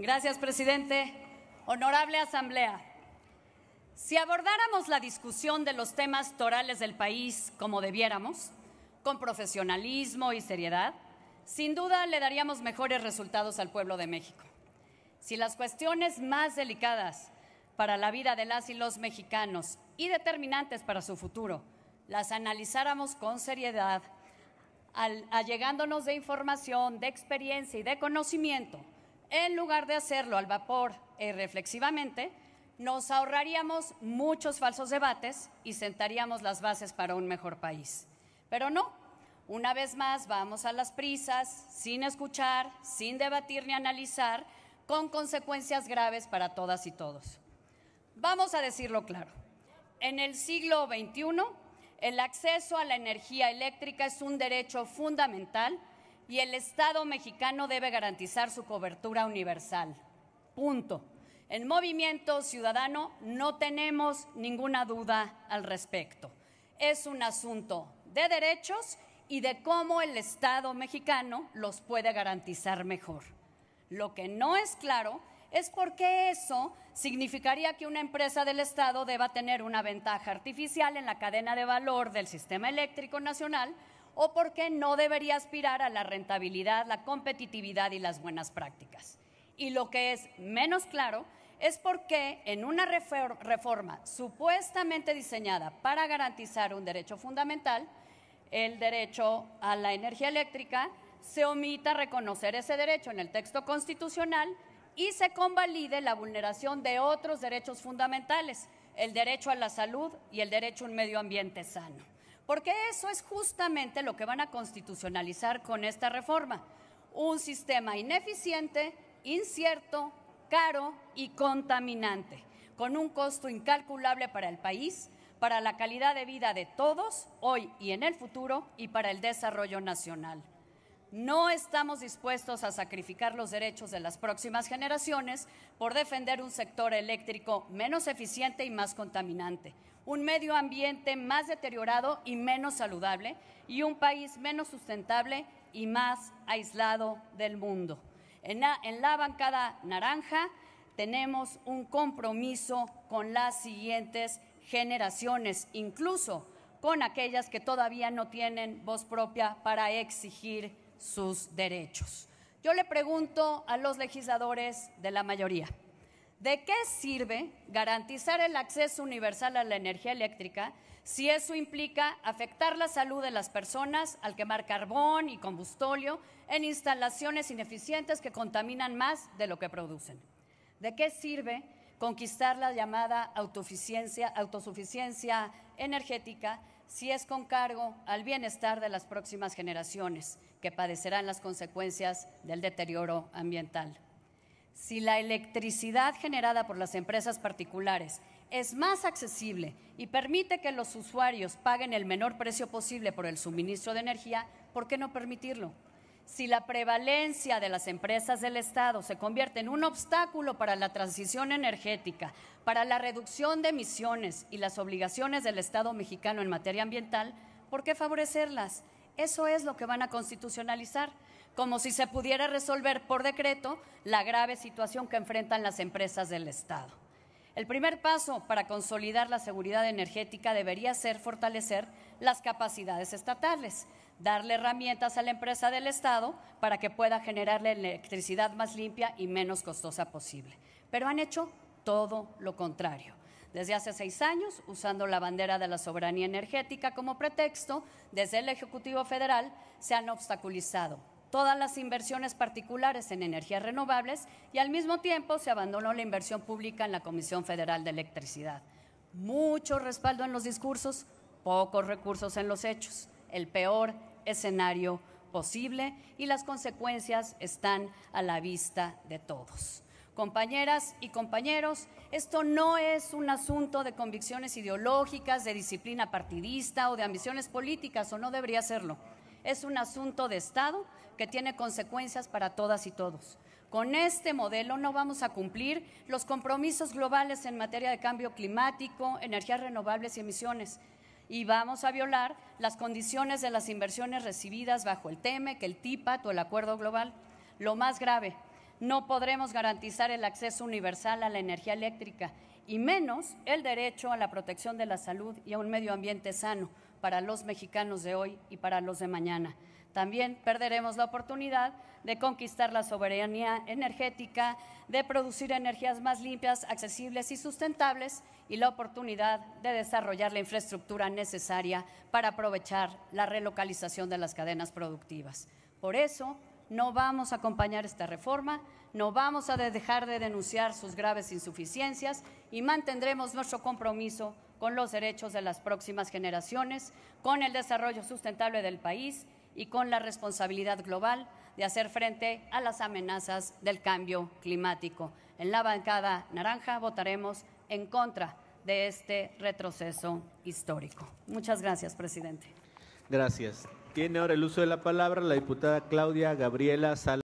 Gracias, presidente. Honorable Asamblea, si abordáramos la discusión de los temas torales del país como debiéramos, con profesionalismo y seriedad, sin duda le daríamos mejores resultados al pueblo de México. Si las cuestiones más delicadas para la vida de las y los mexicanos y determinantes para su futuro las analizáramos con seriedad, al, allegándonos de información, de experiencia y de conocimiento, en lugar de hacerlo al vapor e reflexivamente, nos ahorraríamos muchos falsos debates y sentaríamos las bases para un mejor país. Pero no, una vez más vamos a las prisas, sin escuchar, sin debatir ni analizar, con consecuencias graves para todas y todos. Vamos a decirlo claro, en el siglo XXI el acceso a la energía eléctrica es un derecho fundamental y el Estado mexicano debe garantizar su cobertura universal. Punto. En Movimiento Ciudadano no tenemos ninguna duda al respecto. Es un asunto de derechos y de cómo el Estado mexicano los puede garantizar mejor. Lo que no es claro es por qué eso significaría que una empresa del Estado deba tener una ventaja artificial en la cadena de valor del sistema eléctrico nacional o porque no debería aspirar a la rentabilidad, la competitividad y las buenas prácticas. Y lo que es menos claro es porque en una reforma supuestamente diseñada para garantizar un derecho fundamental, el derecho a la energía eléctrica, se omita reconocer ese derecho en el texto constitucional y se convalide la vulneración de otros derechos fundamentales, el derecho a la salud y el derecho a un medio ambiente sano. Porque eso es justamente lo que van a constitucionalizar con esta reforma. Un sistema ineficiente, incierto, caro y contaminante, con un costo incalculable para el país, para la calidad de vida de todos, hoy y en el futuro, y para el desarrollo nacional. No estamos dispuestos a sacrificar los derechos de las próximas generaciones por defender un sector eléctrico menos eficiente y más contaminante, un medio ambiente más deteriorado y menos saludable y un país menos sustentable y más aislado del mundo. En la, bancada naranja tenemos un compromiso con las siguientes generaciones, incluso con aquellas que todavía no tienen voz propia para exigir sus derechos. Yo le pregunto a los legisladores de la mayoría, ¿De qué sirve garantizar el acceso universal a la energía eléctrica si eso implica afectar la salud de las personas al quemar carbón y combustóleo en instalaciones ineficientes que contaminan más de lo que producen? ¿De qué sirve conquistar la llamada autosuficiencia, autosuficiencia energética si es con cargo al bienestar de las próximas generaciones que padecerán las consecuencias del deterioro ambiental? Si la electricidad generada por las empresas particulares es más accesible y permite que los usuarios paguen el menor precio posible por el suministro de energía, ¿por qué no permitirlo? Si la prevalencia de las empresas del Estado se convierte en un obstáculo para la transición energética, para la reducción de emisiones y las obligaciones del Estado mexicano en materia ambiental, ¿por qué favorecerlas? Eso es lo que van a constitucionalizar como si se pudiera resolver por decreto la grave situación que enfrentan las empresas del Estado. El primer paso para consolidar la seguridad energética debería ser fortalecer las capacidades estatales, darle herramientas a la empresa del Estado para que pueda generar electricidad más limpia y menos costosa posible. Pero han hecho todo lo contrario. Desde hace seis años, usando la bandera de la soberanía energética como pretexto, desde el Ejecutivo Federal se han obstaculizado todas las inversiones particulares en energías renovables y al mismo tiempo se abandonó la inversión pública en la Comisión Federal de Electricidad. Mucho respaldo en los discursos, pocos recursos en los hechos, el peor escenario posible y las consecuencias están a la vista de todos. Compañeras y compañeros, esto no es un asunto de convicciones ideológicas, de disciplina partidista o de ambiciones políticas, o no debería serlo. Es un asunto de Estado que tiene consecuencias para todas y todos. Con este modelo no vamos a cumplir los compromisos globales en materia de cambio climático, energías renovables y emisiones. Y vamos a violar las condiciones de las inversiones recibidas bajo el TEMEC, el TIPAT o el Acuerdo Global. Lo más grave, no podremos garantizar el acceso universal a la energía eléctrica y menos el derecho a la protección de la salud y a un medio ambiente sano para los mexicanos de hoy y para los de mañana. También perderemos la oportunidad de conquistar la soberanía energética, de producir energías más limpias, accesibles y sustentables y la oportunidad de desarrollar la infraestructura necesaria para aprovechar la relocalización de las cadenas productivas. Por eso, no vamos a acompañar esta reforma, no vamos a dejar de denunciar sus graves insuficiencias y mantendremos nuestro compromiso con los derechos de las próximas generaciones, con el desarrollo sustentable del país y con la responsabilidad global de hacer frente a las amenazas del cambio climático. En la bancada naranja votaremos en contra de este retroceso histórico. Muchas gracias, presidente. Gracias. Tiene ahora el uso de la palabra la diputada Claudia Gabriela Sal